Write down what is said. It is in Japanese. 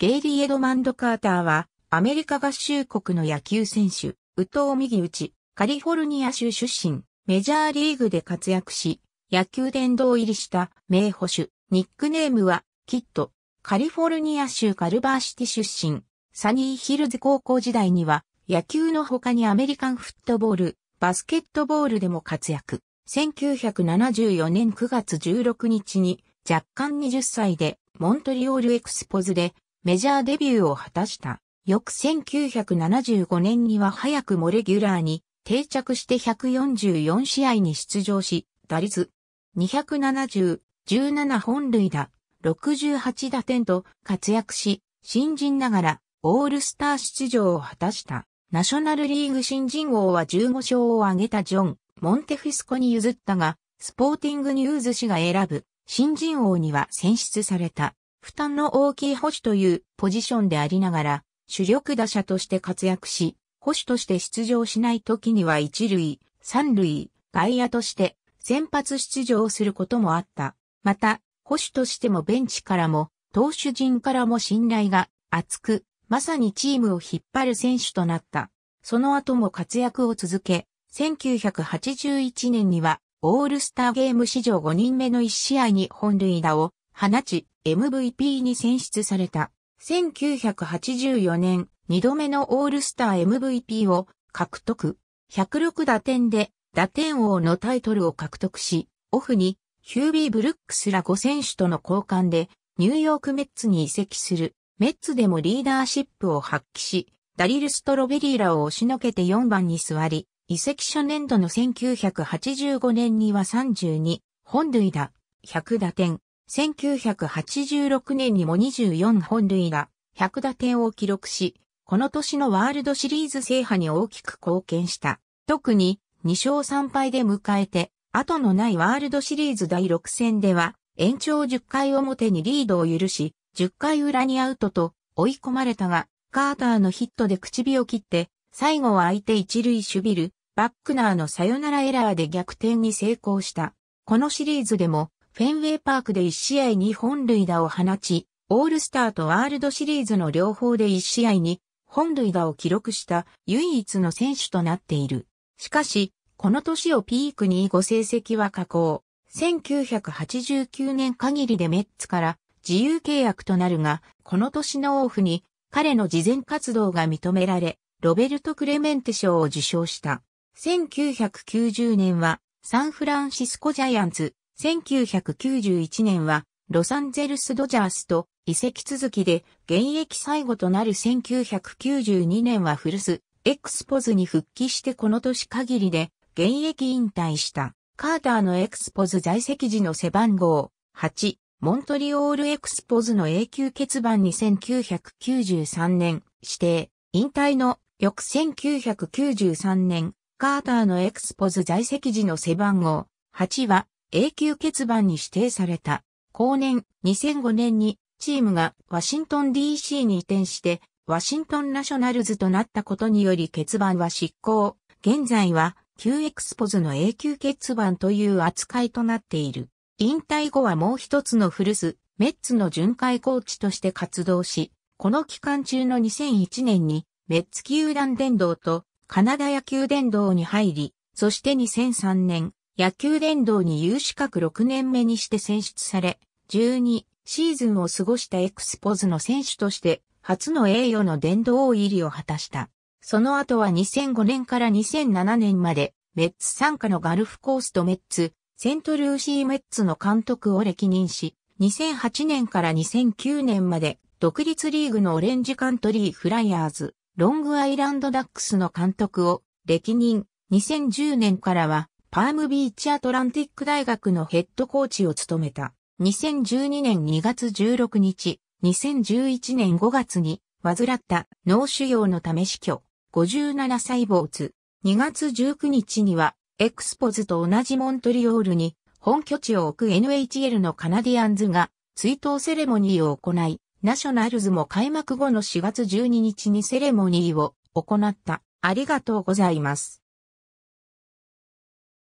ゲイリー・エドマンド・カーターは、アメリカ合衆国の野球選手、右投右打ち、カリフォルニア州出身、メジャーリーグで活躍し、野球殿堂入りした名捕手、ニックネームは、キット、カリフォルニア州カルバーシティ出身、サニーヒルズ高校時代には、野球の他にアメリカンフットボール、バスケットボールでも活躍。1974年9月16日に、若干20歳で、モントリオールエクスポズでメジャーデビューを果たした。翌1975年には早くもレギュラーに定着して144試合に出場し、打率270、17本塁打、68打点と活躍し、新人ながらオールスター出場を果たした。ナショナルリーグ新人王は15勝を挙げたジョン、モンテフィスコに譲ったが、スポーティングニューズ氏が選ぶ新人王には選出された。負担の大きい保守というポジションでありながら、主力打者として活躍し、保守として出場しない時には一塁、三塁、外野として先発出場することもあった。また、保守としてもベンチからも、投手陣からも信頼が厚く、まさにチームを引っ張る選手となった。その後も活躍を続け、1981年にはオールスターゲーム史上5人目の1試合に本塁打を放ち、MVP に選出された。1984年、2度目のオールスター MVP を獲得。106打点で打点王のタイトルを獲得し、オフにヒュービー・ブルックスら5選手との交換でニューヨークメッツに移籍する。メッツでもリーダーシップを発揮し、ダリル・ストロベリーらを押しのけて4番に座り、移籍初年度の1985年には32、本塁打、100打点、1986年にも24本塁打、100打点を記録し、この年のワールドシリーズ制覇に大きく貢献した。特に2勝3敗で迎えて、後のないワールドシリーズ第6戦では、延長10回表にリードを許し、10回裏にアウトと追い込まれたが、カーターのヒットで口火を切って、最後は相手一塁守備る、バックナーのサヨナラエラーで逆転に成功した。このシリーズでもフェンウェイパークで1試合に本塁打を放ち、オールスターとワールドシリーズの両方で1試合に本塁打を記録した唯一の選手となっている。しかし、この年をピークにご成績は下降。1989年限りでメッツから自由契約となるが、この年のオフに彼の事前活動が認められ、ロベルト・クレメンテ賞を受賞した。1990年はサンフランシスコジャイアンツ、1991年はロサンゼルスドジャースと移籍続きで現役最後となる1992年は古スエクスポズに復帰してこの年限りで現役引退した。カーターのエクスポズ在籍時の背番号8、モントリオールエクスポズの永久欠番に1993年指定、引退の翌1993年、カーターのエクスポズ在籍時の背番号8は永久欠番に指定された。後年2005年にチームがワシントン DC に移転して、ワシントンナショナルズとなったことにより欠番は執行。現在は、旧エクスポズの永久欠番という扱いとなっている。引退後はもう一つの古巣、メッツの巡回コーチとして活動し、この期間中の2001年に、メッツ球団伝道とカナダ野球伝道に入り、そして2003年、野球殿堂に有資格6年目にして選出され、12シーズンを過ごしたエクスポズの選手として初の栄誉の殿堂入りを果たした。その後は2005年から2007年までメッツ参加のガルフコースとメッツ、セントルーシーメッツの監督を歴任し、2008年から2009年まで独立リーグのオレンジカントリーフライヤーズ、ロングアイランドダックスの監督を歴任、2010年からはパームビーチアトランティック大学のヘッドコーチを務めた。2012年2月16日、2011年5月に、患った脳腫瘍のため死去、57歳没。2月19日には、エクスポズと同じモントリオールに、本拠地を置く NHL のカナディアンズが、追悼セレモニーを行い、ナショナルズも開幕後の4月12日にセレモニーを行った。ありがとうございます。